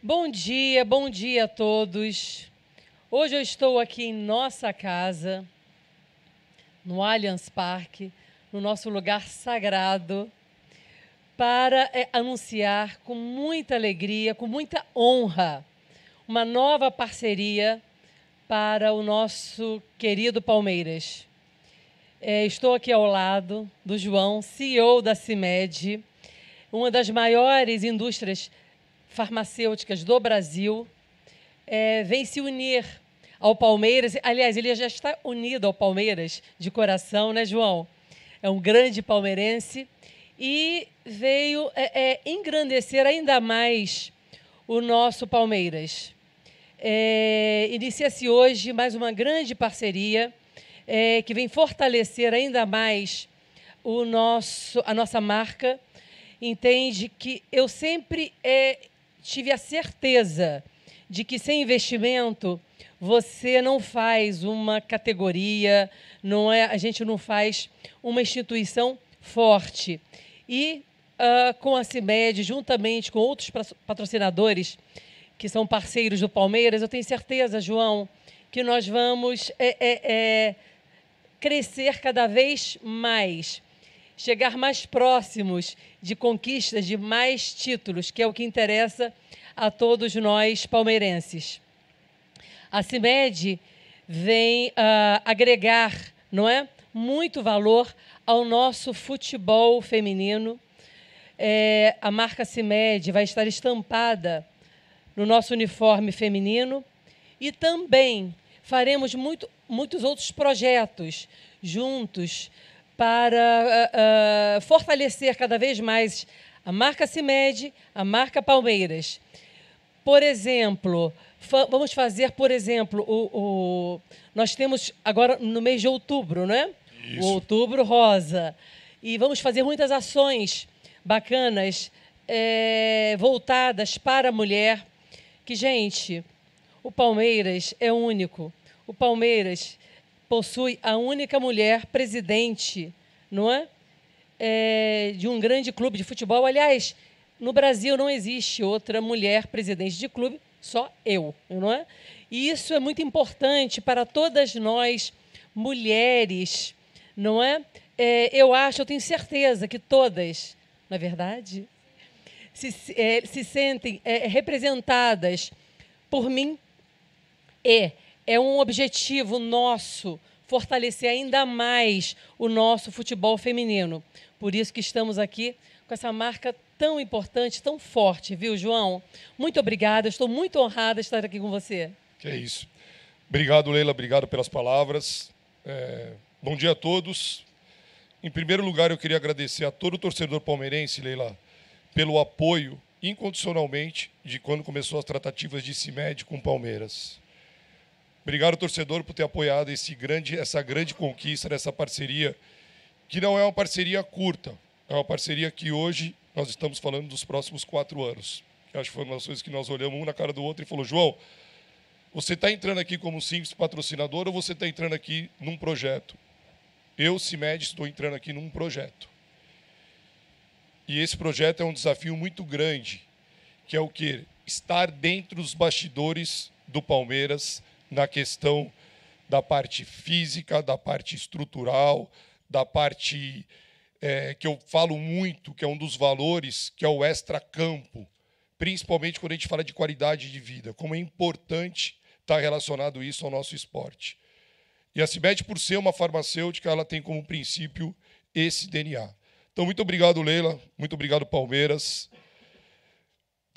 Bom dia, bom dia a todos. Hoje eu estou aqui em nossa casa, no Allianz Parque, no nosso lugar sagrado, para é, anunciar com muita alegria, com muita honra, uma nova parceria para o nosso querido Palmeiras. É, estou aqui ao lado do João, CEO da CIMED, uma das maiores indústrias farmacêuticas do Brasil é, vem se unir ao Palmeiras. Aliás, ele já está unido ao Palmeiras de coração, né, João? É um grande palmeirense e veio é, é, engrandecer ainda mais o nosso Palmeiras. É, Inicia-se hoje mais uma grande parceria é, que vem fortalecer ainda mais o nosso, a nossa marca. Entende que eu sempre é, tive a certeza de que sem investimento você não faz uma categoria, não é, a gente não faz uma instituição forte. E uh, com a CIMED, juntamente com outros patrocinadores que são parceiros do Palmeiras, eu tenho certeza, João, que nós vamos é, é, é, crescer cada vez mais chegar mais próximos de conquistas de mais títulos, que é o que interessa a todos nós palmeirenses. A CIMED vem uh, agregar, não é, muito valor ao nosso futebol feminino. É, a marca CIMED vai estar estampada no nosso uniforme feminino e também faremos muito, muitos outros projetos juntos para uh, uh, fortalecer cada vez mais a marca CIMED, a marca Palmeiras. Por exemplo, fa vamos fazer, por exemplo, o, o, nós temos agora no mês de outubro, né? Isso. outubro rosa. E vamos fazer muitas ações bacanas é, voltadas para a mulher. Que, gente, o Palmeiras é único. O Palmeiras possui a única mulher presidente, não é? é? de um grande clube de futebol. Aliás, no Brasil não existe outra mulher presidente de clube, só eu, não é? E isso é muito importante para todas nós mulheres, não é? é eu acho, eu tenho certeza que todas, na é verdade, se, é, se sentem é, representadas por mim e é um objetivo nosso fortalecer ainda mais o nosso futebol feminino. Por isso que estamos aqui com essa marca tão importante, tão forte, viu, João? Muito obrigada, estou muito honrada de estar aqui com você. Que é isso. Obrigado, Leila, obrigado pelas palavras. É... Bom dia a todos. Em primeiro lugar, eu queria agradecer a todo o torcedor palmeirense, Leila, pelo apoio incondicionalmente de quando começou as tratativas de CIMED com Palmeiras. Obrigado, torcedor, por ter apoiado esse grande, essa grande conquista, essa parceria, que não é uma parceria curta, é uma parceria que hoje nós estamos falando dos próximos quatro anos. acho que foram as coisas que nós olhamos um na cara do outro e falou, João, você está entrando aqui como simples patrocinador ou você está entrando aqui num projeto? Eu, CIMED, estou entrando aqui num projeto. E esse projeto é um desafio muito grande, que é o quê? Estar dentro dos bastidores do Palmeiras, na questão da parte física, da parte estrutural, da parte é, que eu falo muito, que é um dos valores, que é o extracampo, principalmente quando a gente fala de qualidade de vida, como é importante estar tá relacionado isso ao nosso esporte. E a Cibet, por ser uma farmacêutica, ela tem como princípio esse DNA. Então, muito obrigado, Leila, muito obrigado, Palmeiras.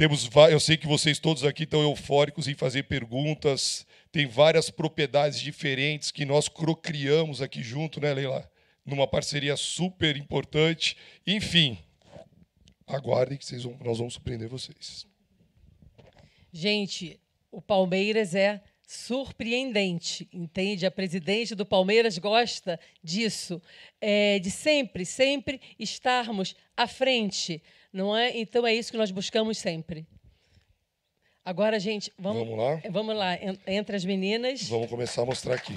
Temos, eu sei que vocês todos aqui estão eufóricos em fazer perguntas. Tem várias propriedades diferentes que nós procriamos aqui junto, né, Leila? Numa parceria super importante. Enfim, aguardem que vocês vão, nós vamos surpreender vocês. Gente, o Palmeiras é surpreendente, entende? A presidente do Palmeiras gosta disso, é, de sempre, sempre estarmos à frente. Não é? Então é isso que nós buscamos sempre. Agora, gente, vamos, vamos lá. Vamos lá, entre as meninas. Vamos começar a mostrar aqui.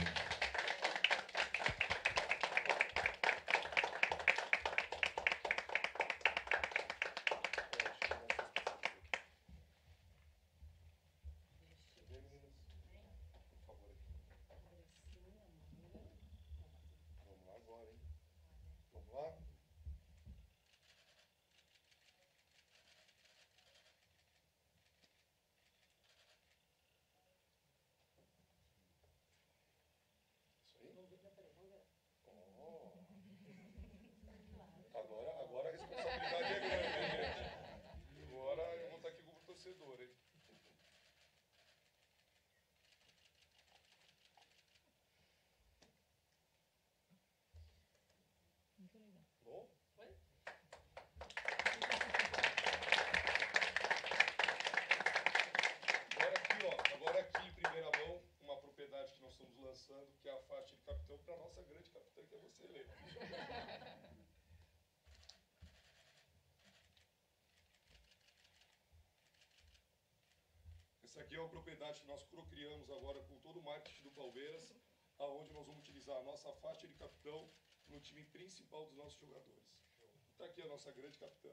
Bom, Agora aqui, ó, agora aqui em primeira mão, uma propriedade que nós estamos lançando, que é a faixa de capitão para a nossa grande capitã, que é você, Lê. Essa aqui é uma propriedade que nós procriamos agora com todo o marketing do Palmeiras, aonde nós vamos utilizar a nossa faixa de capitão no time principal dos nossos jogadores. Está aqui a nossa grande capitã.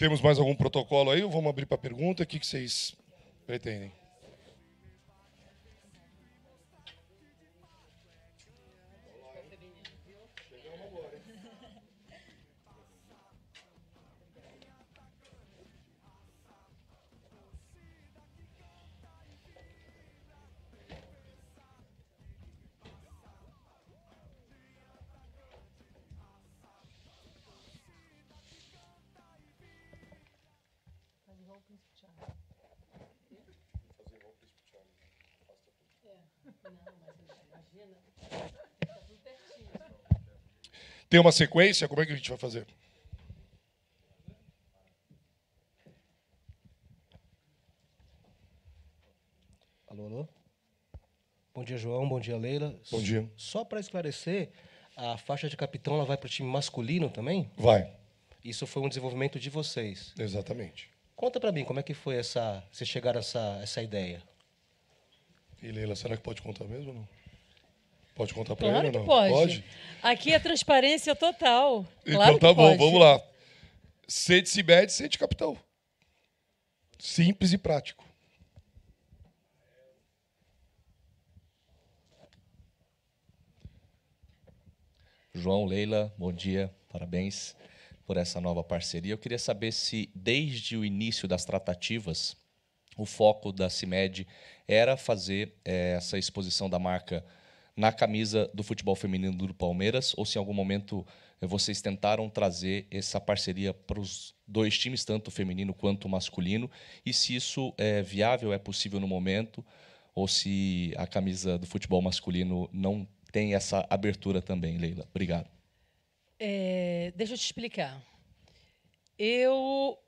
Temos mais algum protocolo aí? Vamos abrir para pergunta. O que, que vocês pretendem? Príncipe Charles. Fazer igual o Príncipe Charles, né? tudo. É. Não, mas imagina. Tem uma sequência? Como é que a gente vai fazer? Alô, alô? Bom dia, João. Bom dia, Leila. Bom dia. Só para esclarecer, a faixa de capitão ela vai para o time masculino também? Vai. Isso foi um desenvolvimento de vocês. Exatamente. Conta para mim, como é que foi essa, você chegar a essa, essa ideia? E Leila, será que pode contar mesmo ou não? Pode contar para claro ele ou não? Pode. pode. Aqui é transparência total. Então claro então tá bom, pode. vamos lá. Sede Cibed, sente capital. Simples e prático. João, Leila, bom dia, parabéns por essa nova parceria. Eu queria saber se, desde o início das tratativas, o foco da CIMED era fazer é, essa exposição da marca na camisa do futebol feminino do Palmeiras, ou se em algum momento eh, vocês tentaram trazer essa parceria para os dois times, tanto feminino quanto masculino, e se isso é viável, é possível no momento, ou se a camisa do futebol masculino não tem essa abertura também, Leila. Obrigado. É, deixa eu te explicar. Eu.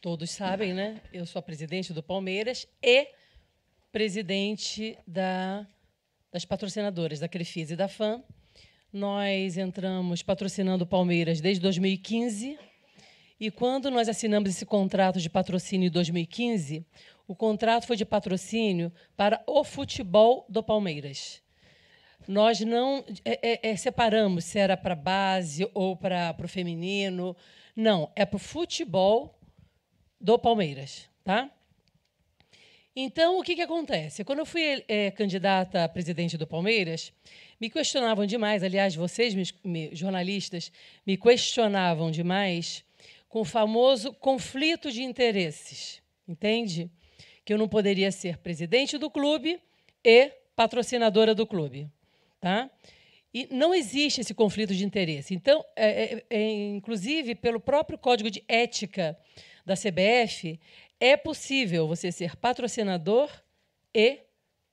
Todos sabem, né? Eu sou a presidente do Palmeiras e presidente da, das patrocinadoras da Crefisa e da FAM. Nós entramos patrocinando o Palmeiras desde 2015. E quando nós assinamos esse contrato de patrocínio em 2015, o contrato foi de patrocínio para o futebol do Palmeiras nós não é, é, é, separamos se era para base ou para o feminino. Não, é para o futebol do Palmeiras, tá? Então, o que, que acontece? Quando eu fui é, candidata a presidente do Palmeiras, me questionavam demais, aliás, vocês, me, me, jornalistas, me questionavam demais com o famoso conflito de interesses, entende? Que eu não poderia ser presidente do clube e patrocinadora do clube. Tá? E não existe esse conflito de interesse. Então, é, é, é inclusive, pelo próprio Código de Ética da CBF, é possível você ser patrocinador e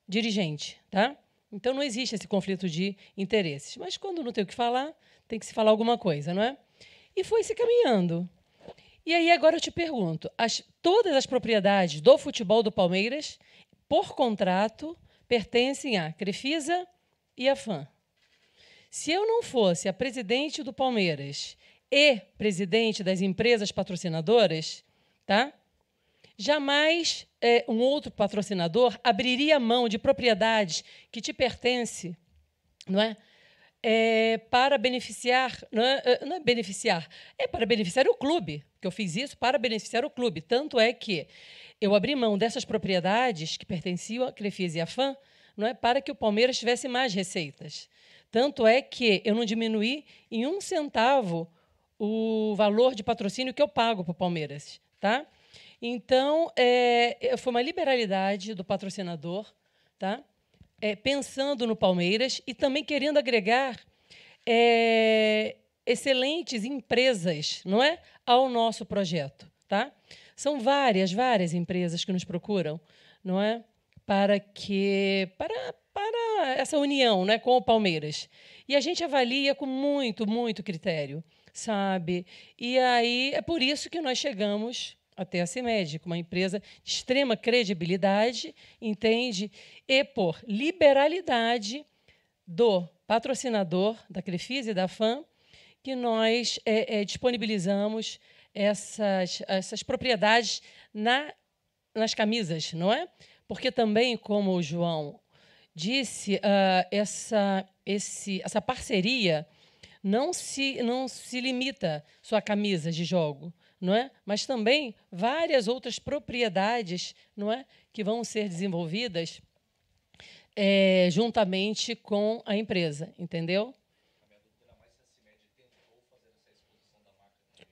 dirigente. Tá? Então, não existe esse conflito de interesses. Mas, quando não tem o que falar, tem que se falar alguma coisa, não é? E foi se caminhando. E aí, agora eu te pergunto: as, todas as propriedades do futebol do Palmeiras, por contrato, pertencem à Crefisa, e a fã. Se eu não fosse a presidente do Palmeiras e presidente das empresas patrocinadoras, tá? Jamais é, um outro patrocinador abriria mão de propriedades que te pertence, não é? é para beneficiar, não é, é não é beneficiar, é para beneficiar o clube, que eu fiz isso para beneficiar o clube. Tanto é que eu abri mão dessas propriedades que pertenciam à Crefisa e à FAM não é para que o Palmeiras tivesse mais receitas. Tanto é que eu não diminuí em um centavo o valor de patrocínio que eu pago para o Palmeiras, tá? Então é, foi uma liberalidade do patrocinador, tá? É, pensando no Palmeiras e também querendo agregar é, excelentes empresas, não é, ao nosso projeto, tá? São várias, várias empresas que nos procuram, não é? para que para, para essa união né, com o Palmeiras. E a gente avalia com muito, muito critério, sabe? E aí é por isso que nós chegamos até a CIMED, com uma empresa de extrema credibilidade, entende? E por liberalidade do patrocinador da crefisa e da FAM, que nós é, é, disponibilizamos essas, essas propriedades na, nas camisas, não é? Porque também, como o João disse, uh, essa, esse, essa parceria não se, não se limita só a camisas de jogo, não é? mas também várias outras propriedades não é? que vão ser desenvolvidas é, juntamente com a empresa, entendeu?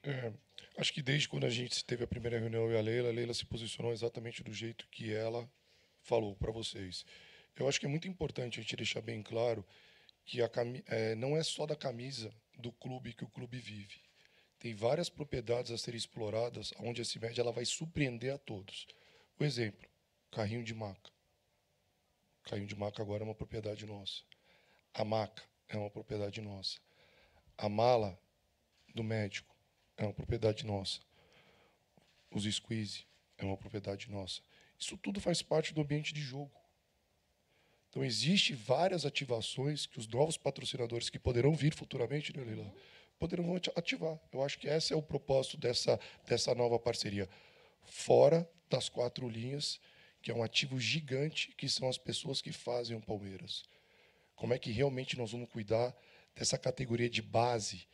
É, acho que desde quando a gente teve a primeira reunião e a Leila, a Leila se posicionou exatamente do jeito que ela falou para vocês. Eu acho que é muito importante a gente deixar bem claro que a é, não é só da camisa do clube que o clube vive. Tem várias propriedades a serem exploradas, onde a média ela vai surpreender a todos. O exemplo, carrinho de maca. Carrinho de maca agora é uma propriedade nossa. A maca é uma propriedade nossa. A mala do médico é uma propriedade nossa. Os squeeze é uma propriedade nossa. Isso tudo faz parte do ambiente de jogo. Então, existem várias ativações que os novos patrocinadores que poderão vir futuramente, né, Leila? Poderão ativar. Eu acho que esse é o propósito dessa, dessa nova parceria. Fora das quatro linhas, que é um ativo gigante, que são as pessoas que fazem o Palmeiras. Como é que realmente nós vamos cuidar dessa categoria de base,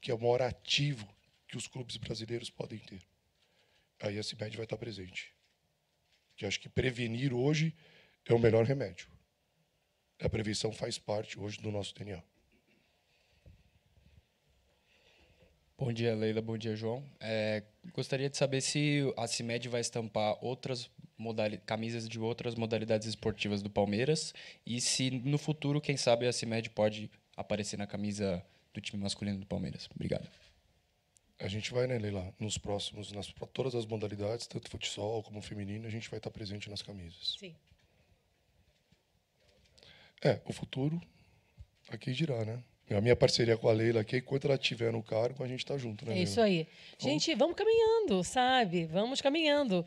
que é o maior ativo que os clubes brasileiros podem ter? Aí a CIMED vai estar presente que acho que prevenir hoje é o melhor remédio. A prevenção faz parte hoje do nosso DNA. Bom dia, Leila. Bom dia, João. É, gostaria de saber se a CIMED vai estampar outras camisas de outras modalidades esportivas do Palmeiras e se no futuro, quem sabe, a CIMED pode aparecer na camisa do time masculino do Palmeiras. Obrigado. A gente vai, né, Leila, nos próximos, nas todas as modalidades, tanto futsal como feminino, a gente vai estar presente nas camisas. Sim. É, o futuro aqui dirá, né? A minha parceria com a Leila aqui, enquanto ela estiver no cargo, a gente está junto, né? Leila? Isso aí. Então... Gente, vamos caminhando, sabe? Vamos caminhando.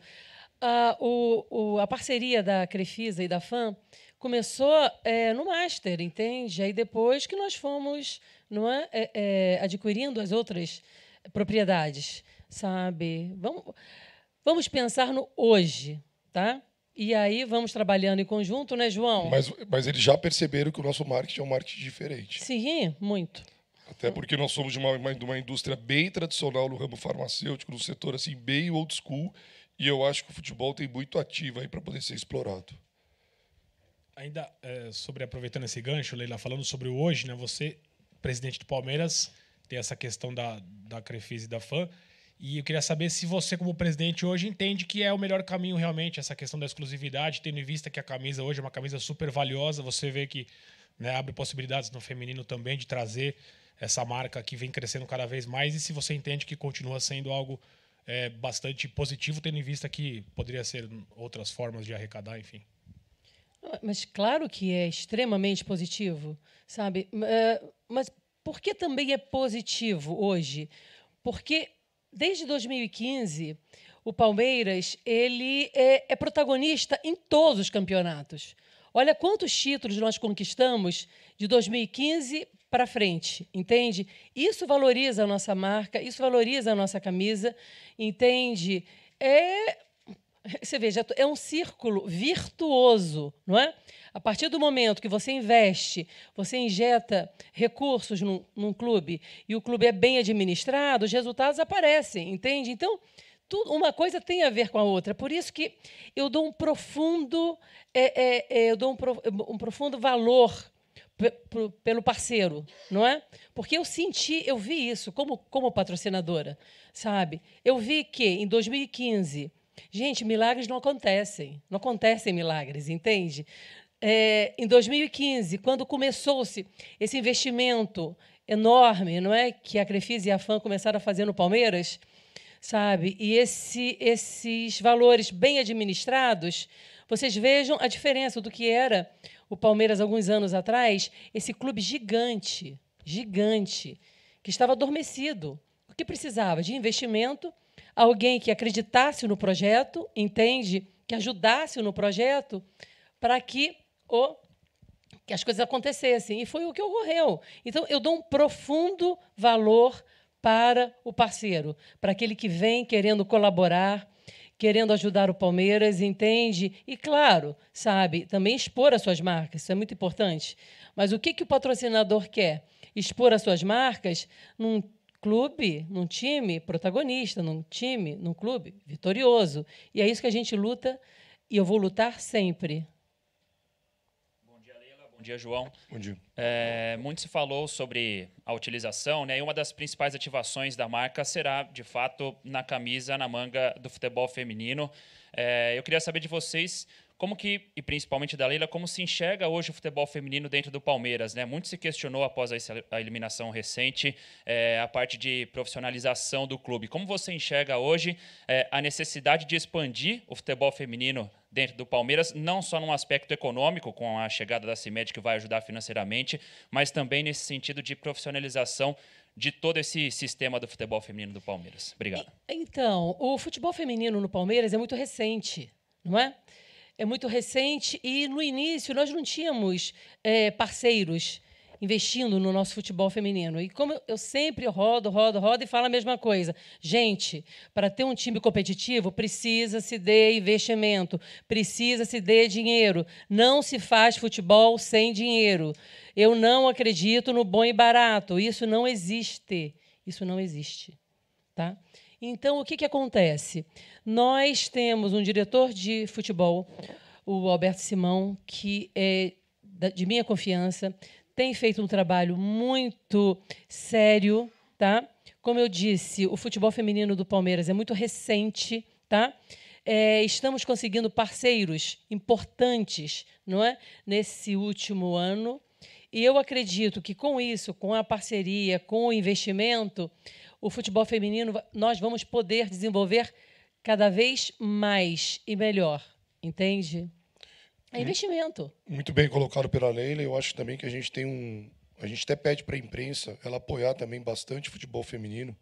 Ah, o, o, a parceria da Crefisa e da FAM começou é, no Master, entende? Aí depois que nós fomos não é, é, é adquirindo as outras propriedades, sabe? Vamos, vamos pensar no hoje, tá? E aí vamos trabalhando em conjunto, né, João? Mas, mas eles já perceberam que o nosso marketing é um marketing diferente. Sim, muito. Até porque nós somos de uma, uma indústria bem tradicional no ramo farmacêutico, no setor assim bem old school, e eu acho que o futebol tem muito ativo aí para poder ser explorado. Ainda é, sobre aproveitando esse gancho, Leila, falando sobre o hoje, né? Você, presidente do Palmeiras, tem essa questão da, da Crefisa e da Fã. E eu queria saber se você, como presidente hoje, entende que é o melhor caminho realmente, essa questão da exclusividade, tendo em vista que a camisa hoje é uma camisa super valiosa, você vê que né, abre possibilidades no feminino também de trazer essa marca que vem crescendo cada vez mais, e se você entende que continua sendo algo é, bastante positivo, tendo em vista que poderia ser outras formas de arrecadar, enfim. Mas claro que é extremamente positivo, sabe? Mas por que também é positivo hoje? Porque desde 2015 o Palmeiras ele é, é protagonista em todos os campeonatos. Olha quantos títulos nós conquistamos de 2015 para frente, entende? Isso valoriza a nossa marca, isso valoriza a nossa camisa, entende? É, você veja, é um círculo virtuoso, não é? A partir do momento que você investe, você injeta recursos num, num clube e o clube é bem administrado, os resultados aparecem, entende? Então, tudo, uma coisa tem a ver com a outra. Por isso que eu dou um profundo, é, é, é eu dou um, um profundo valor pelo parceiro, não é? Porque eu senti, eu vi isso como, como patrocinadora, sabe? Eu vi que em 2015, gente, milagres não acontecem, não acontecem milagres, entende? é, em 2015, quando começou-se esse investimento enorme, não é, que a Crefisa e a FAM começaram a fazer no Palmeiras, sabe? E esse, esses valores bem administrados, vocês vejam a diferença do que era o Palmeiras alguns anos atrás, esse clube gigante, gigante, que estava adormecido. O que precisava de investimento, alguém que acreditasse no projeto, entende, que ajudasse no projeto, para que colocou que as coisas acontecessem. E foi o que ocorreu. Então, eu dou um profundo valor para o parceiro, para aquele que vem querendo colaborar, querendo ajudar o Palmeiras, entende? E, claro, sabe, também expor as suas marcas, isso é muito importante. Mas o que, que o patrocinador quer? Expor as suas marcas num clube, num time protagonista, num time, num clube vitorioso. E é isso que a gente luta e eu vou lutar sempre dia, João. Bom dia. É, muito se falou sobre a utilização, né? E uma das principais ativações da marca será, de fato, na camisa, na manga do futebol feminino. É, eu queria saber de vocês como que, e principalmente da Leila, como se enxerga hoje o futebol feminino dentro do Palmeiras? Né? Muito se questionou após a eliminação recente é, a parte de profissionalização do clube. Como você enxerga hoje é, a necessidade de expandir o futebol feminino dentro do Palmeiras, não só num aspecto econômico, com a chegada da CIMED que vai ajudar financeiramente, mas também nesse sentido de profissionalização de todo esse sistema do futebol feminino do Palmeiras. Obrigado. Então, o futebol feminino no Palmeiras é muito recente, não é? É muito recente e no início nós não tínhamos é, parceiros investindo no nosso futebol feminino. E como eu sempre rodo, rodo, rodo e falo a mesma coisa. Gente, para ter um time competitivo, precisa-se de investimento, precisa-se de dinheiro. Não se faz futebol sem dinheiro. Eu não acredito no bom e barato. Isso não existe. Isso não existe. Tá? Então, o que, que acontece? Nós temos um diretor de futebol, o Alberto Simão, que é de minha confiança, tem feito um trabalho muito sério, tá? Como eu disse, o futebol feminino do Palmeiras é muito recente, tá? É, estamos conseguindo parceiros importantes, não é, nesse último ano. E eu acredito que com isso, com a parceria, com o investimento, o futebol feminino nós vamos poder desenvolver cada vez mais e melhor, entende? É investimento. Muito bem colocado pela Leila. Eu acho também que a gente tem um. A gente até pede para a imprensa ela apoiar também bastante o futebol feminino,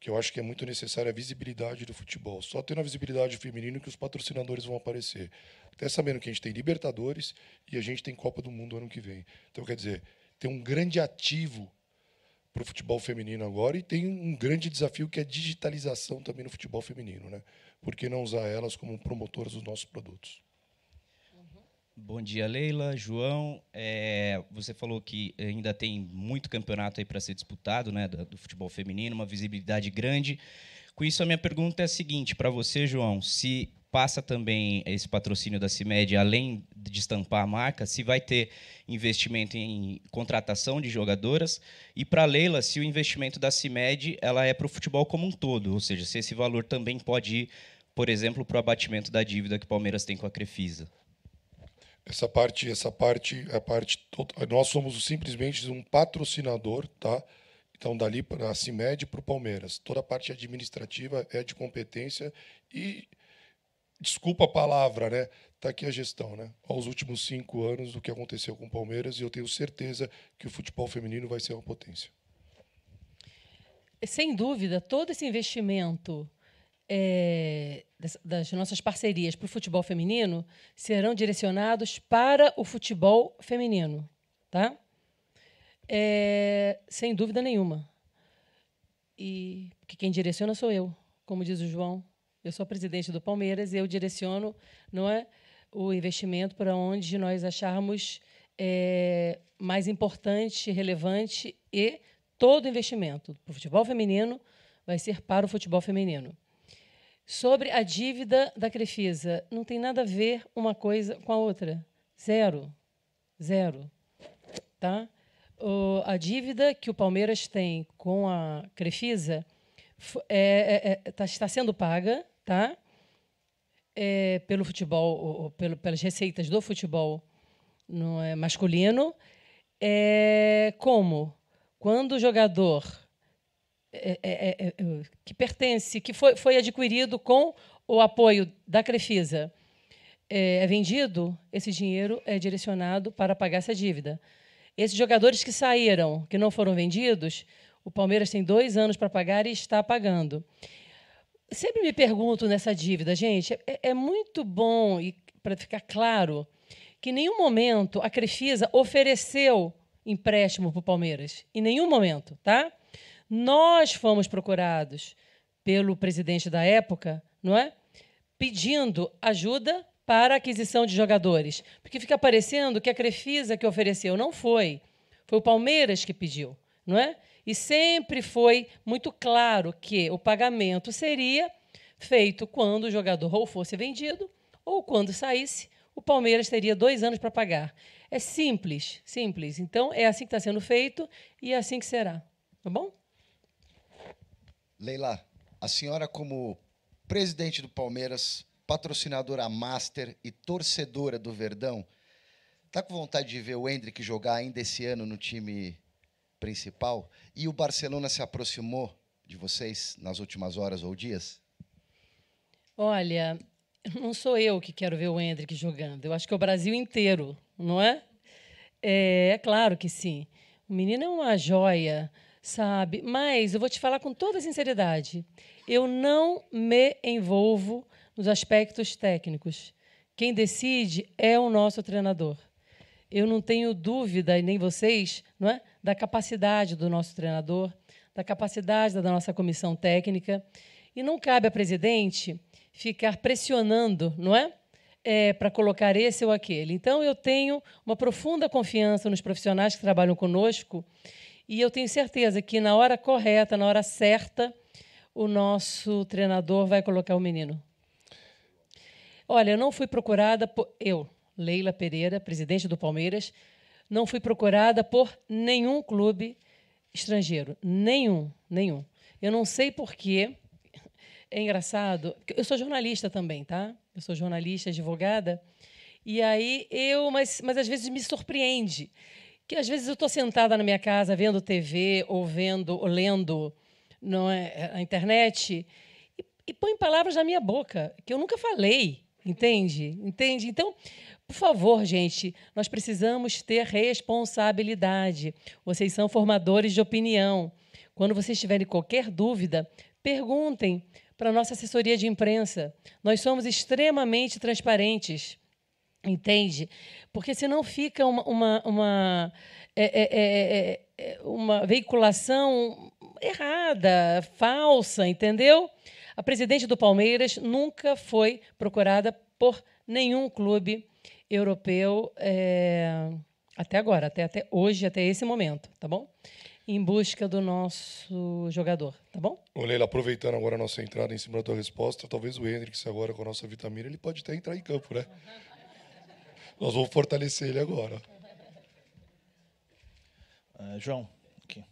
que eu acho que é muito necessária a visibilidade do futebol. Só tendo a visibilidade feminino que os patrocinadores vão aparecer. Até sabendo que a gente tem Libertadores e a gente tem Copa do Mundo ano que vem. Então, quer dizer, tem um grande ativo para o futebol feminino agora e tem um grande desafio que é a digitalização também no futebol feminino. Né? Por que não usar elas como promotoras dos nossos produtos? Bom dia, Leila. João, é, você falou que ainda tem muito campeonato aí para ser disputado, né, do, do futebol feminino, uma visibilidade grande. Com isso, a minha pergunta é a seguinte para você, João: se passa também esse patrocínio da CIMED, além de estampar a marca, se vai ter investimento em contratação de jogadoras. E para Leila, se o investimento da CIMED ela é para o futebol como um todo, ou seja, se esse valor também pode ir, por exemplo, para o abatimento da dívida que o Palmeiras tem com a Crefisa. Essa parte, essa parte, a parte nós somos simplesmente um patrocinador, tá? Então dali para a CIMED para o Palmeiras, toda a parte administrativa é de competência e desculpa a palavra, né? Está aqui a gestão, né? Aos últimos cinco anos do que aconteceu com o Palmeiras e eu tenho certeza que o futebol feminino vai ser uma potência. Sem dúvida, todo esse investimento é, das nossas parcerias para o futebol feminino serão direcionados para o futebol feminino, tá? É, sem dúvida nenhuma. E porque quem direciona sou eu, como diz o João. Eu sou presidente do Palmeiras e eu direciono, não é, o investimento para onde nós acharmos é, mais importante, relevante e todo investimento para o futebol feminino vai ser para o futebol feminino. Sobre a dívida da Crefisa, não tem nada a ver uma coisa com a outra. Zero. Zero. Tá? O, a dívida que o Palmeiras tem com a Crefisa é, é, é, tá, está sendo paga tá? É, pelo futebol, ou pelo, pelas receitas do futebol não é, masculino. É, como? Quando o jogador é é, é, é, é, que pertence, que foi, foi adquirido com o apoio da Crefisa, é vendido, esse dinheiro é direcionado para pagar essa dívida. Esses jogadores que saíram, que não foram vendidos, o Palmeiras tem dois anos para pagar e está pagando. Sempre me pergunto nessa dívida, gente, é, é muito bom, e para ficar claro, que em nenhum momento a Crefisa ofereceu empréstimo para o Palmeiras. Em nenhum momento, tá? Nós fomos procurados pelo presidente da época, não é? Pedindo ajuda para a aquisição de jogadores. Porque fica parecendo que a Crefisa que ofereceu não foi. Foi o Palmeiras que pediu, não é? E sempre foi muito claro que o pagamento seria feito quando o jogador ou fosse vendido ou quando saísse, o Palmeiras teria dois anos para pagar. É simples, simples. Então, é assim que está sendo feito e é assim que será. Tá bom? Leila, a senhora, como presidente do Palmeiras, patrocinadora master e torcedora do Verdão, está com vontade de ver o Hendrick jogar ainda esse ano no time principal? E o Barcelona se aproximou de vocês nas últimas horas ou dias? Olha, não sou eu que quero ver o Hendrick jogando. Eu acho que é o Brasil inteiro, não é? É, é claro que sim. O menino é uma joia sabe? Mas eu vou te falar com toda sinceridade, eu não me envolvo nos aspectos técnicos. Quem decide é o nosso treinador. Eu não tenho dúvida, e nem vocês, não é? da capacidade do nosso treinador, da capacidade da nossa comissão técnica. E não cabe a presidente ficar pressionando, não é? é para colocar esse ou aquele. Então, eu tenho uma profunda confiança nos profissionais que trabalham conosco e eu tenho certeza que na hora correta, na hora certa, o nosso treinador vai colocar o menino. Olha, eu não fui procurada por. Eu, Leila Pereira, presidente do Palmeiras, não fui procurada por nenhum clube estrangeiro. Nenhum, nenhum. Eu não sei porquê. É engraçado. Eu sou jornalista também, tá? Eu sou jornalista, advogada. E aí eu, mas, mas às vezes me surpreende que às vezes eu estou sentada na minha casa vendo TV ou vendo, ou lendo não é, é, a internet e, e põe palavras na minha boca que eu nunca falei, entende? Entende? Então, por favor, gente, nós precisamos ter responsabilidade. Vocês são formadores de opinião. Quando vocês tiverem qualquer dúvida, perguntem para a nossa assessoria de imprensa. Nós somos extremamente transparentes. Entende? Porque senão fica uma, uma, uma, é é, é, é, é, uma veiculação errada, falsa, entendeu? A presidente do Palmeiras nunca foi procurada por nenhum clube europeu é, até agora, até, até hoje, até esse momento, tá bom? Em busca do nosso jogador, tá bom? Ô Leila, aproveitando agora a nossa entrada em cima da tua resposta, talvez o Hendrix agora com a nossa vitamina, ele pode até entrar em campo, né? Uhum. Nós vamos fortalecer ele agora. Uh, João, aqui.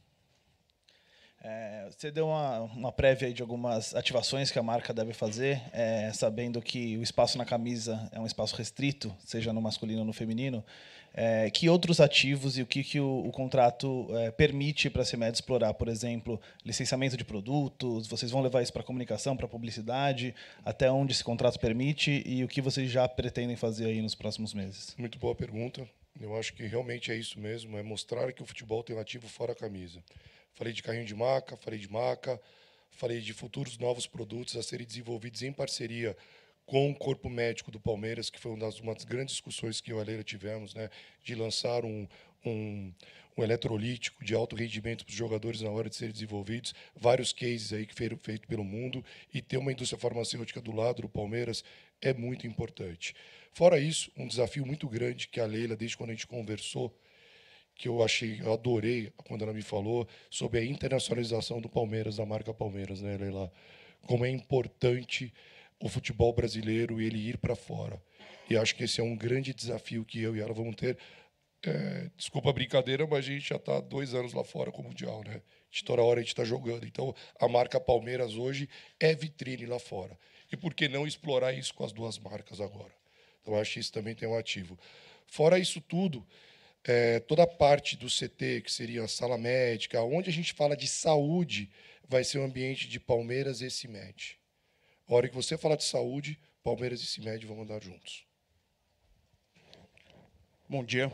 É, você deu uma, uma prévia de algumas ativações que a marca deve fazer, é, sabendo que o espaço na camisa é um espaço restrito, seja no masculino ou no feminino é, que outros ativos e o que, que o, o contrato é, permite para a CEMED explorar, por exemplo, licenciamento de produtos, vocês vão levar isso para comunicação, para publicidade, até onde esse contrato permite e o que vocês já pretendem fazer aí nos próximos meses? Muito boa pergunta. Eu acho que realmente é isso mesmo, é mostrar que o futebol tem um ativo fora a camisa. Falei de carrinho de maca, falei de maca, falei de futuros novos produtos a serem desenvolvidos em parceria com o corpo médico do Palmeiras, que foi uma das, uma das grandes discussões que eu e a Leila tivemos, né, de lançar um, um, um eletrolítico de alto rendimento para os jogadores na hora de serem desenvolvidos, vários cases aí que foram feitos pelo mundo, e ter uma indústria farmacêutica do lado do Palmeiras é muito importante. Fora isso, um desafio muito grande que a Leila, desde quando a gente conversou, que eu achei, eu adorei quando ela me falou sobre a internacionalização do Palmeiras, da marca Palmeiras, né, Leila? Como é importante o futebol brasileiro ele ir para fora. E acho que esse é um grande desafio que eu e ela vamos ter. É, desculpa a brincadeira, mas a gente já está dois anos lá fora com o Mundial, né? De toda hora a gente está jogando. Então, a marca Palmeiras hoje é vitrine lá fora. E por que não explorar isso com as duas marcas agora? Então, acho que isso também tem um ativo. Fora isso tudo, é, toda a parte do CT, que seria a sala médica, onde a gente fala de saúde, vai ser o um ambiente de Palmeiras esse match. A hora que você falar de saúde, Palmeiras e CIMED vão andar juntos. Bom dia.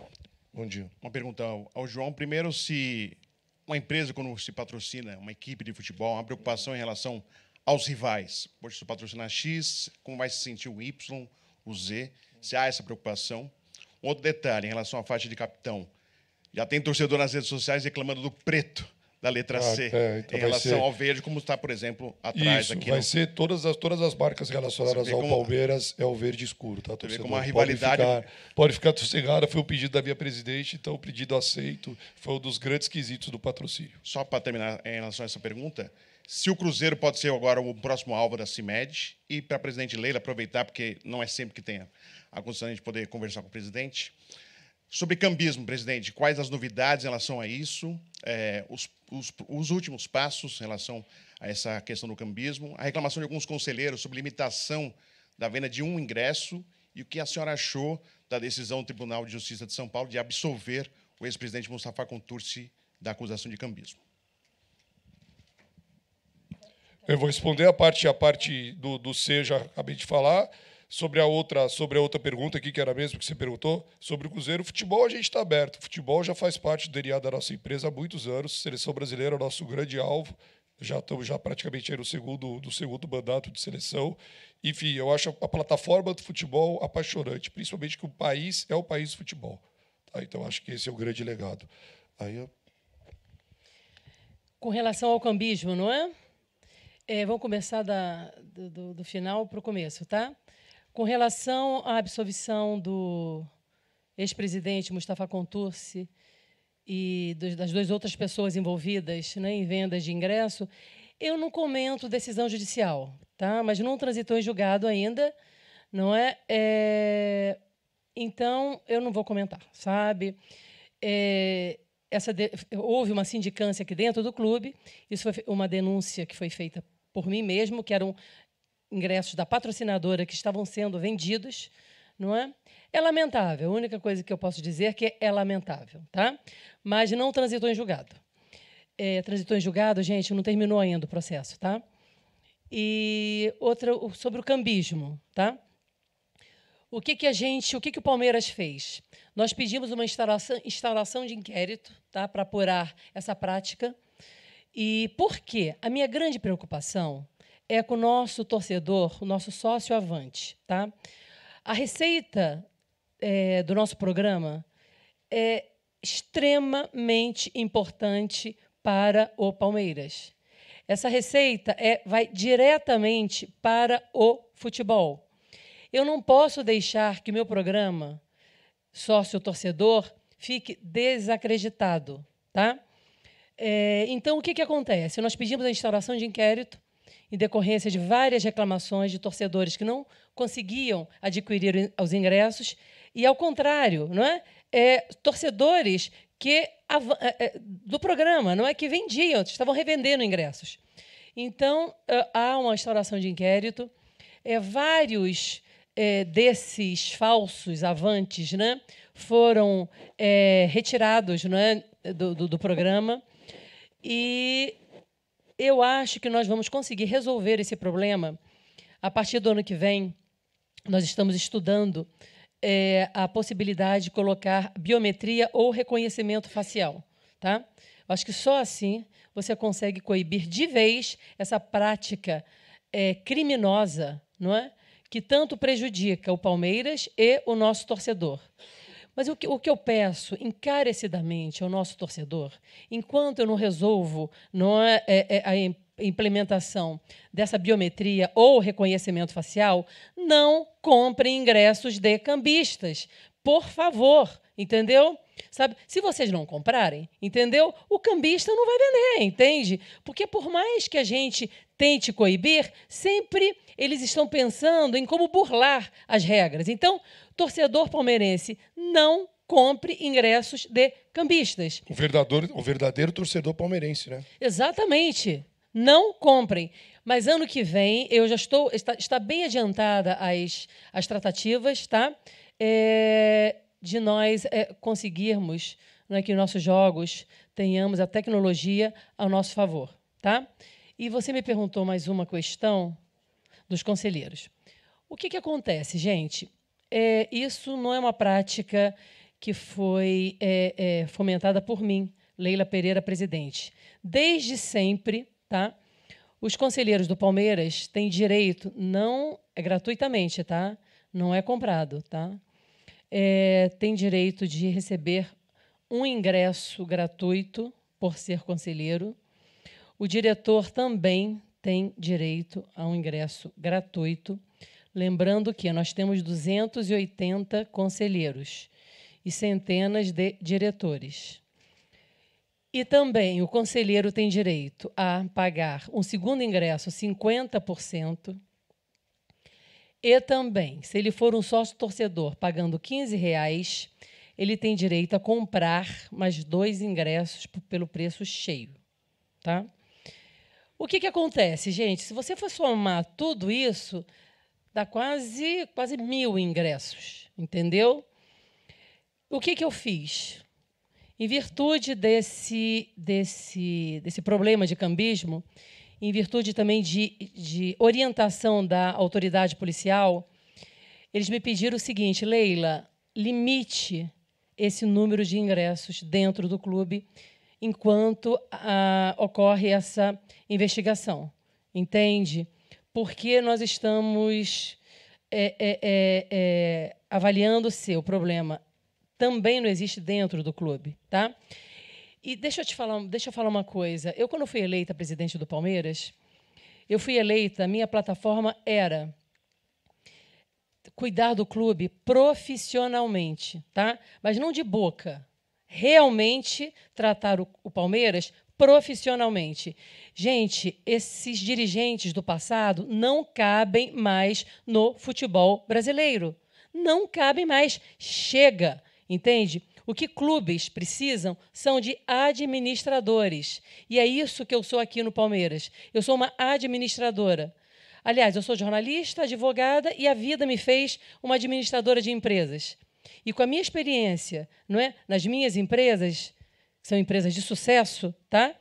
Bom dia. Uma pergunta ao João. Primeiro, se uma empresa, quando se patrocina uma equipe de futebol, uma preocupação em relação aos rivais. Pode se patrocinar X, como vai se sentir o Y, o Z? Se há essa preocupação. Outro detalhe, em relação à faixa de capitão. Já tem torcedor nas redes sociais reclamando do preto da letra ah, C, é, então em relação ser... ao verde, como está, por exemplo, atrás Isso, aqui. Vai no... ser todas as, todas as marcas relacionadas ao como... Palmeiras é o verde escuro, tá? Você vê como uma rivalidade. Pode ficar, pode foi o pedido da minha presidente, então o pedido aceito foi um dos grandes quesitos do patrocínio. Só para terminar em relação a essa pergunta, se o Cruzeiro pode ser agora o próximo alvo da CIMED, e para a presidente Leila aproveitar, porque não é sempre que tem a condição de poder conversar com o presidente. Sobre cambismo, presidente, quais as novidades em relação a isso, é, os, os, os, últimos passos em relação a essa questão do cambismo, a reclamação de alguns conselheiros sobre limitação da venda de um ingresso e o que a senhora achou da decisão do Tribunal de Justiça de São Paulo de absolver o ex-presidente Mustafa Contursi da acusação de cambismo. Eu vou responder a parte, a parte do, do C, já acabei de falar sobre a outra sobre a outra pergunta aqui que era mesmo que você perguntou sobre o Cruzeiro o futebol a gente está aberto o futebol já faz parte do DNA da nossa empresa há muitos anos seleção brasileira é o nosso grande alvo já estamos já praticamente aí no segundo do segundo mandato de seleção enfim eu acho a plataforma do futebol apaixonante principalmente que o país é o país do futebol tá? então acho que esse é o grande legado aí eu... com relação ao cambismo não é, é vamos começar da, do, do final para o começo tá com relação à absolvição do ex-presidente Mustafa Contursi e das duas outras pessoas envolvidas né, em vendas de ingresso, eu não comento decisão judicial, tá? mas não transitou em julgado ainda, não é? é... Então, eu não vou comentar, sabe? É... Essa de... Houve uma sindicância aqui dentro do clube, isso foi uma denúncia que foi feita por mim mesmo, que era um ingressos da patrocinadora que estavam sendo vendidos, não é? É lamentável. A única coisa que eu posso dizer é que é lamentável, tá? Mas não transitou em julgado. É, transitou em julgado, gente, não terminou ainda o processo, tá? E outra sobre o cambismo, tá? O que, que a gente, o que, que o Palmeiras fez? Nós pedimos uma instalação, instalação de inquérito, tá, para apurar essa prática. E por quê? A minha grande preocupação é com o nosso torcedor, o nosso sócio Avante. Tá? A receita é, do nosso programa é extremamente importante para o Palmeiras. Essa receita é, vai diretamente para o futebol. Eu não posso deixar que meu programa, sócio torcedor, fique desacreditado. Tá? É, então, o que, que acontece? Nós pedimos a instauração de inquérito em decorrência de várias reclamações de torcedores que não conseguiam adquirir os ingressos e, ao contrário, não é? é torcedores que é, é, do programa, não é que vendiam, estavam revendendo ingressos. Então há uma instauração de inquérito, é, vários é, desses falsos avantes, né, foram é, retirados, né, do, do, do programa e eu acho que nós vamos conseguir resolver esse problema a partir do ano que vem. Nós estamos estudando é, a possibilidade de colocar biometria ou reconhecimento facial, tá? Eu acho que só assim você consegue coibir de vez essa prática é, criminosa, não é? Que tanto prejudica o Palmeiras e o nosso torcedor. Mas o que, o que eu peço encarecidamente ao nosso torcedor, enquanto eu não resolvo não é, é, é a implementação dessa biometria ou reconhecimento facial, não compre ingressos de cambistas. Por favor, entendeu? Sabe? Se vocês não comprarem, entendeu? O cambista não vai vender, entende? Porque por mais que a gente tente coibir, sempre eles estão pensando em como burlar as regras. Então, torcedor palmeirense, não compre ingressos de cambistas. O verdadeiro, o verdadeiro torcedor palmeirense, né? Exatamente. Não comprem. Mas ano que vem, eu já estou. Está, está bem adiantada as, as tratativas, tá? É, de nós é, conseguirmos né, que nossos jogos tenhamos a tecnologia ao nosso favor, tá? E você me perguntou mais uma questão dos conselheiros. O que, que acontece, gente? É, isso não é uma prática que foi é, é, fomentada por mim, Leila Pereira, presidente. Desde sempre, tá? Os conselheiros do Palmeiras têm direito, não é gratuitamente, tá? Não é comprado, tá? É, tem direito de receber um ingresso gratuito por ser conselheiro o diretor também tem direito a um ingresso gratuito. Lembrando que nós temos 280 conselheiros e centenas de diretores. E também o conselheiro tem direito a pagar um segundo ingresso 50%. E também, se ele for um sócio torcedor pagando 15 15,00, ele tem direito a comprar mais dois ingressos pelo preço cheio, tá? O que, que acontece, gente? Se você for somar tudo isso, dá quase, quase mil ingressos, entendeu? O que, que eu fiz? Em virtude desse, desse, desse problema de cambismo, em virtude também de, de orientação da autoridade policial, eles me pediram o seguinte: Leila, limite esse número de ingressos dentro do clube enquanto ah, ocorre essa investigação. Entende? Porque nós estamos é, é, é, é, avaliando se o problema também não existe dentro do clube. Tá? E deixa eu te falar, deixa eu falar uma coisa. Eu, quando fui eleita presidente do Palmeiras, eu fui eleita, minha plataforma era cuidar do clube profissionalmente, tá? Mas não de boca realmente tratar o, o Palmeiras profissionalmente. Gente, esses dirigentes do passado não cabem mais no futebol brasileiro. Não cabem mais. Chega, entende? O que clubes precisam são de administradores. E é isso que eu sou aqui no Palmeiras. Eu sou uma administradora. Aliás, eu sou jornalista, advogada e a vida me fez uma administradora de empresas. E com a minha experiência, não é, nas minhas empresas, que são empresas de sucesso, tá?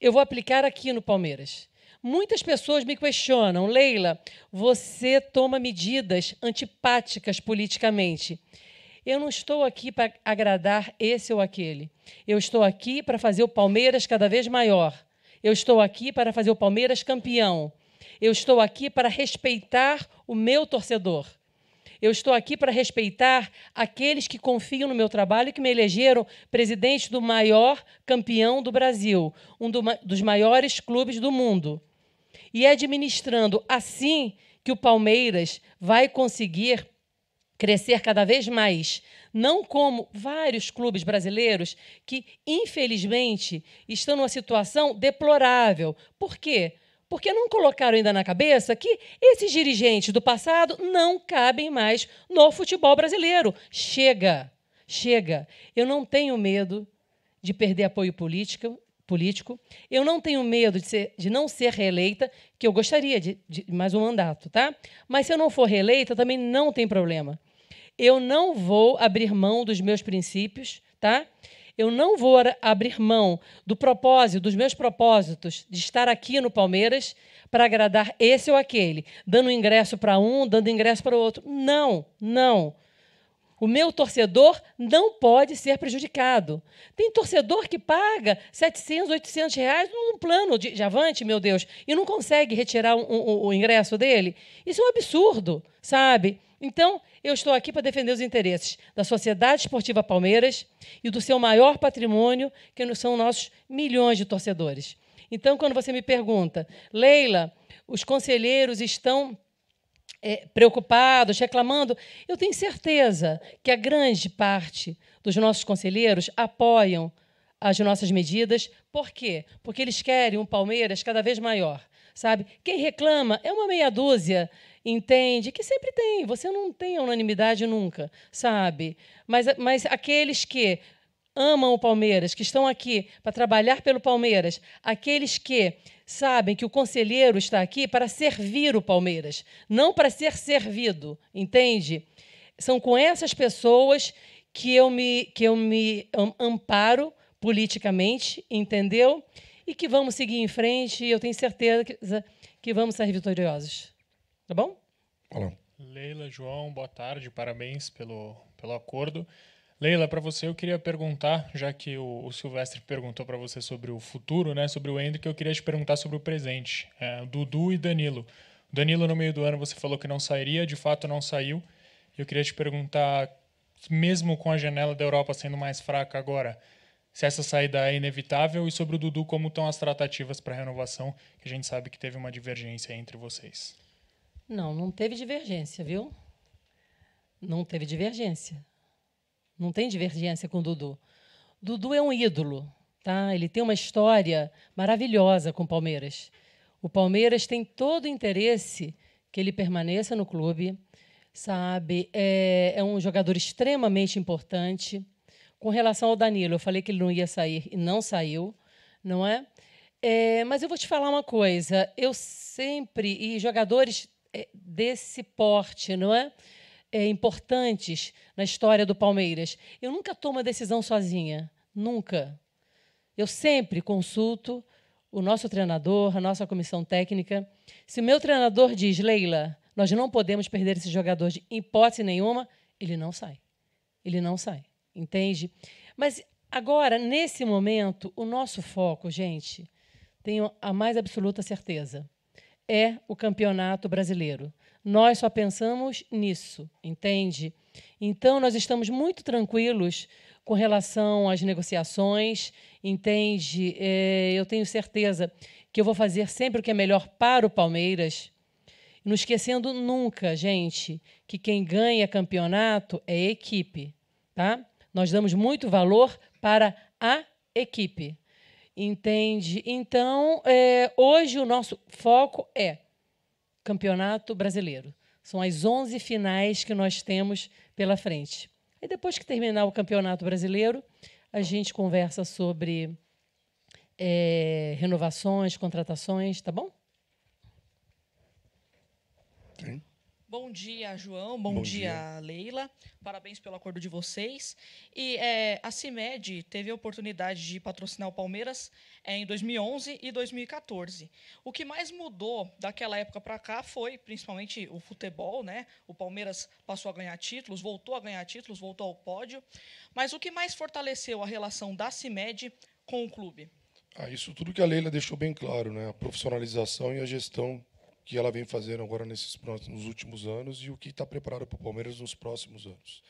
Eu vou aplicar aqui no Palmeiras. Muitas pessoas me questionam, Leila, você toma medidas antipáticas politicamente. Eu não estou aqui para agradar esse ou aquele. Eu estou aqui para fazer o Palmeiras cada vez maior. Eu estou aqui para fazer o Palmeiras campeão. Eu estou aqui para respeitar o meu torcedor. Eu estou aqui para respeitar aqueles que confiam no meu trabalho e que me elegeram presidente do maior campeão do Brasil, um dos maiores clubes do mundo. E é administrando assim que o Palmeiras vai conseguir crescer cada vez mais, não como vários clubes brasileiros que, infelizmente, estão numa situação deplorável. Por quê? Porque não colocaram ainda na cabeça que esses dirigentes do passado não cabem mais no futebol brasileiro. Chega, chega. Eu não tenho medo de perder apoio político, político. Eu não tenho medo de, ser, de não ser reeleita, que eu gostaria de, de mais um mandato, tá? Mas se eu não for reeleita, também não tem problema. Eu não vou abrir mão dos meus princípios, tá? Eu não vou abrir mão do propósito, dos meus propósitos de estar aqui no Palmeiras para agradar esse ou aquele, dando ingresso para um, dando ingresso para o outro. Não, não. O meu torcedor não pode ser prejudicado. Tem torcedor que paga 700, 800 reais num plano de, de avante, meu Deus, e não consegue retirar um, um, o ingresso dele. Isso é um absurdo, sabe? Então, eu estou aqui para defender os interesses da Sociedade Esportiva Palmeiras e do seu maior patrimônio, que são nossos milhões de torcedores. Então, quando você me pergunta, Leila, os conselheiros estão é, preocupados, reclamando, eu tenho certeza que a grande parte dos nossos conselheiros apoiam as nossas medidas. Por quê? Porque eles querem um Palmeiras cada vez maior. Sabe? Quem reclama é uma meia dúzia entende? Que sempre tem, você não tem unanimidade nunca, sabe? Mas, mas aqueles que amam o Palmeiras, que estão aqui para trabalhar pelo Palmeiras, aqueles que sabem que o conselheiro está aqui para servir o Palmeiras, não para ser servido, entende? São com essas pessoas que eu me, que eu me amparo politicamente, entendeu? E que vamos seguir em frente e eu tenho certeza que, que vamos sair vitoriosos. Tá bom? Olá. Leila, João, boa tarde, parabéns pelo, pelo acordo. Leila, para você eu queria perguntar, já que o, o Silvestre perguntou para você sobre o futuro, né, sobre o Hendrick, eu queria te perguntar sobre o presente, é, Dudu e Danilo. Danilo, no meio do ano você falou que não sairia, de fato não saiu. Eu queria te perguntar, mesmo com a janela da Europa sendo mais fraca agora, se essa saída é inevitável e sobre o Dudu, como estão as tratativas para renovação, que a gente sabe que teve uma divergência entre vocês. Não, não teve divergência, viu? Não teve divergência. Não tem divergência com Dudu. Dudu é um ídolo, tá? Ele tem uma história maravilhosa com o Palmeiras. O Palmeiras tem todo o interesse que ele permaneça no clube, sabe? É, é, um jogador extremamente importante. Com relação ao Danilo, eu falei que ele não ia sair e não saiu, não é? é mas eu vou te falar uma coisa. Eu sempre e jogadores é, desse porte, não é? é importantes na história do Palmeiras. Eu nunca tomo a decisão sozinha, nunca. Eu sempre consulto o nosso treinador, a nossa comissão técnica. Se o meu treinador diz, Leila, nós não podemos perder esse jogador de hipótese nenhuma, ele não sai. Ele não sai, entende? Mas agora, nesse momento, o nosso foco, gente, tenho a mais absoluta certeza, é o campeonato brasileiro. Nós só pensamos nisso, entende? Então, nós estamos muito tranquilos com relação às negociações, entende? É, eu tenho certeza que eu vou fazer sempre o que é melhor para o Palmeiras, não esquecendo nunca, gente, que quem ganha campeonato é equipe, tá? Nós damos muito valor para a equipe. Entende? Então, é, hoje o nosso foco é Campeonato Brasileiro. São as 11 finais que nós temos pela frente. E depois que terminar o Campeonato Brasileiro, a gente conversa sobre é, renovações, contratações, tá bom? Sim. Bom dia, João. Bom, Bom dia, dia, Leila. Parabéns pelo acordo de vocês. E é, a CIMED teve a oportunidade de patrocinar o Palmeiras é, em 2011 e 2014. O que mais mudou daquela época para cá foi principalmente o futebol, né? O Palmeiras passou a ganhar títulos, voltou a ganhar títulos, voltou ao pódio. Mas o que mais fortaleceu a relação da CIMED com o clube? Ah, isso tudo que a Leila deixou bem claro, né? A profissionalização e a gestão que ela vem fazendo agora nesses nos últimos anos e o que está preparado para o Palmeiras nos próximos anos.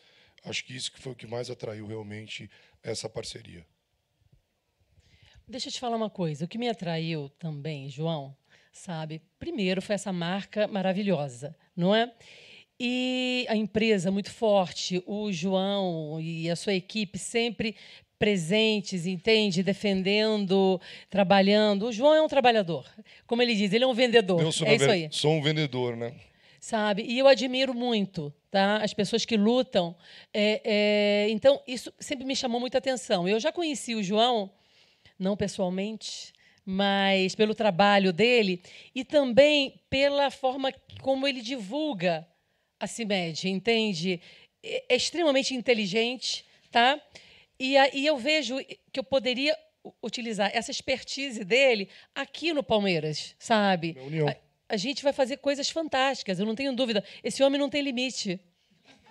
Acho que isso que foi o que mais atraiu realmente essa parceria. Deixa eu te falar uma coisa. O que me atraiu também, João, sabe? Primeiro foi essa marca maravilhosa, não é? E a empresa muito forte, o João e a sua equipe sempre presentes, entende? Defendendo, trabalhando. O João é um trabalhador, como ele diz, ele é um vendedor. Eu sou, é isso aí. sou um vendedor, né? Sabe? E eu admiro muito tá? as pessoas que lutam. É, é, então, isso sempre me chamou muita atenção. Eu já conheci o João, não pessoalmente, mas pelo trabalho dele e também pela forma como ele divulga a CIMED, entende? É, é extremamente inteligente, tá? E, aí eu vejo que eu poderia utilizar essa expertise dele aqui no Palmeiras, sabe? Na União. A, a gente vai fazer coisas fantásticas, eu não tenho dúvida. Esse homem não tem limite.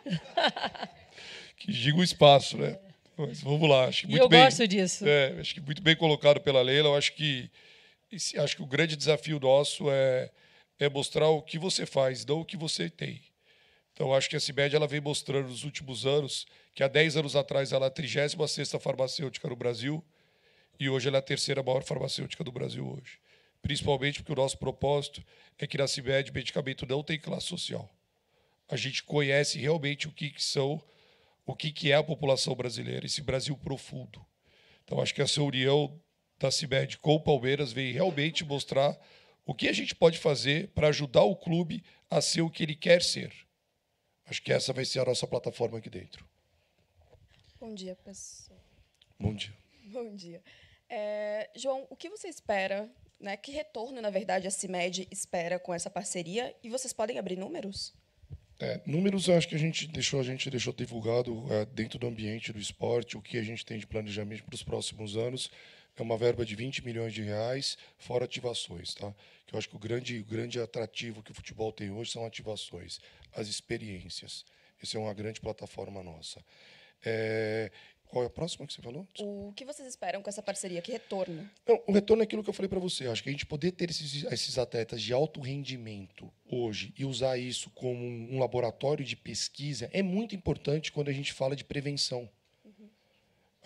que diga o espaço, né? Mas vamos lá. Acho muito eu bem, gosto disso. É, acho que muito bem colocado pela Leila. Eu acho que acho que o grande desafio nosso é, é mostrar o que você faz, não o que você tem. Então, acho que a CIMED ela vem mostrando nos últimos anos que há 10 anos atrás ela é a 36 farmacêutica no Brasil e hoje ela é a terceira maior farmacêutica do Brasil hoje. Principalmente porque o nosso propósito é que na CIMED medicamento não tem classe social. A gente conhece realmente o que, que são, o que, que é a população brasileira, esse Brasil profundo. Então, acho que essa união da CIMED com o Palmeiras vem realmente mostrar o que a gente pode fazer para ajudar o clube a ser o que ele quer ser Acho que essa vai ser a nossa plataforma aqui dentro. Bom dia, pessoal. Bom dia. Bom dia. É, João, o que você espera? Né? Que retorno, na verdade, a CIMED espera com essa parceria? E vocês podem abrir números? É, números, eu acho que a gente deixou, a gente deixou divulgado é, dentro do ambiente do esporte o que a gente tem de planejamento para os próximos anos é uma verba de 20 milhões de reais, fora ativações. Tá? Que eu acho que o grande, o grande atrativo que o futebol tem hoje são ativações, as experiências. Essa é uma grande plataforma nossa. É, qual é a próxima que você falou? O que vocês esperam com essa parceria? Que retorno? Não, o retorno é aquilo que eu falei para você. Acho que a gente poder ter esses, esses, atletas de alto rendimento hoje e usar isso como um laboratório de pesquisa é muito importante quando a gente fala de prevenção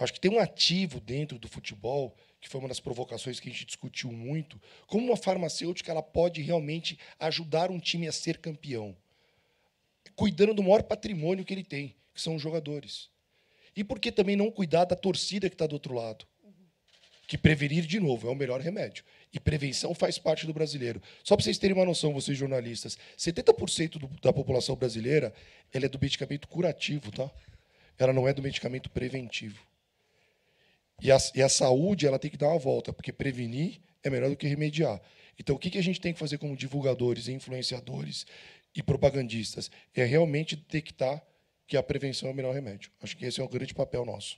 acho que tem um ativo dentro do futebol que foi uma das provocações que a gente discutiu muito, como uma farmacêutica ela pode realmente ajudar um time a ser campeão, cuidando do maior patrimônio que ele tem, que são os jogadores. E por que também não cuidar da torcida que está do outro lado? Que prevenir, de novo, é o melhor remédio. E prevenção faz parte do brasileiro. Só para vocês terem uma noção, vocês jornalistas, 70% do, da população brasileira ela é do medicamento curativo, tá? Ela não é do medicamento preventivo. E a, e a saúde ela tem que dar uma volta, porque prevenir é melhor do que remediar. Então, o que, que a gente tem que fazer como divulgadores, influenciadores e propagandistas? É realmente detectar que a prevenção é o melhor remédio. Acho que esse é o grande papel nosso.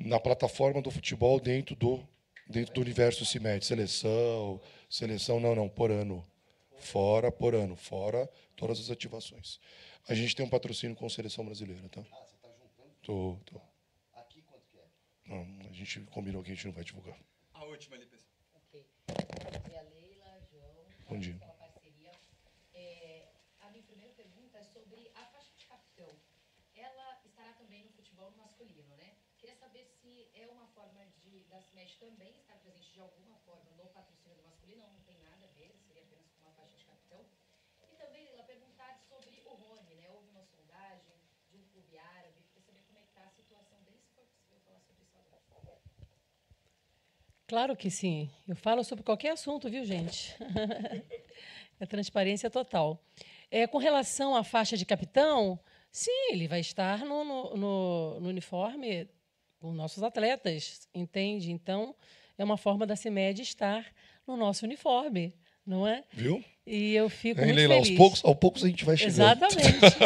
Na plataforma do futebol dentro do dentro do universo Cimed seleção, seleção não, não, por ano. Fora, por ano, fora todas as ativações. A gente tem um patrocínio com a seleção brasileira, tá? Tô, tô. Aqui quanto que é? Não, a gente combinou que a gente não vai divulgar. A última ali, pessoal. Ok. Bom dia, Leila, João. Bom dia. parceria. É, a minha primeira pergunta é sobre a faixa de capitão. Ela estará também no futebol masculino, né? Queria saber se é uma forma de, da CIMED também estar presente de alguma forma Claro que sim. Eu falo sobre qualquer assunto, viu, gente? é transparência total. É, com relação à faixa de capitão, sim, ele vai estar no, no, no, no uniforme com nossos atletas, entende? Então, é uma forma da CIMED estar no nosso uniforme, não é? Viu? E eu fico Aí, muito Leila, feliz. Aos poucos, aos poucos a gente vai chegando. Exatamente.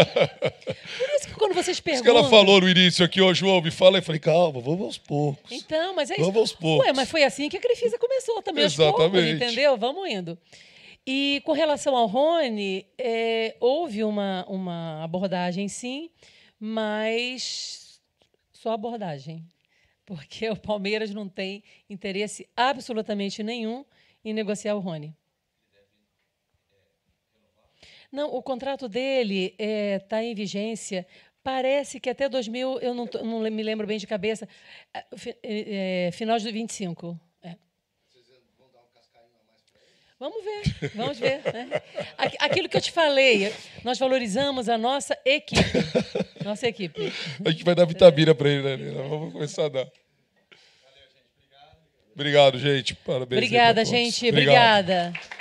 Por quando vocês perguntam. Isso que ela falou no início aqui, ó, João, me fala. Eu falei, calma, vamos aos poucos. Então, mas é isso. Vamos aos poucos. Ué, mas foi assim que a Crefisa começou também. Exatamente. Poucos, entendeu? Vamos indo. E com relação ao Rony, é, houve uma, uma abordagem, sim, mas só abordagem. Porque o Palmeiras não tem interesse absolutamente nenhum em negociar o Rony. Não, o contrato dele está eh, é, em vigência. Parece que até 2000, eu não, não me lembro bem de cabeça, eh, eh, é, final de 25. Vamos ver, vamos ver. Né? Aquilo que eu te falei, nós valorizamos a nossa equipe. Nossa equipe. A gente vai dar vitamina para ele, né, Vamos começar a dar. Obrigado, gente. Parabéns. Obrigada, gente. Obrigada.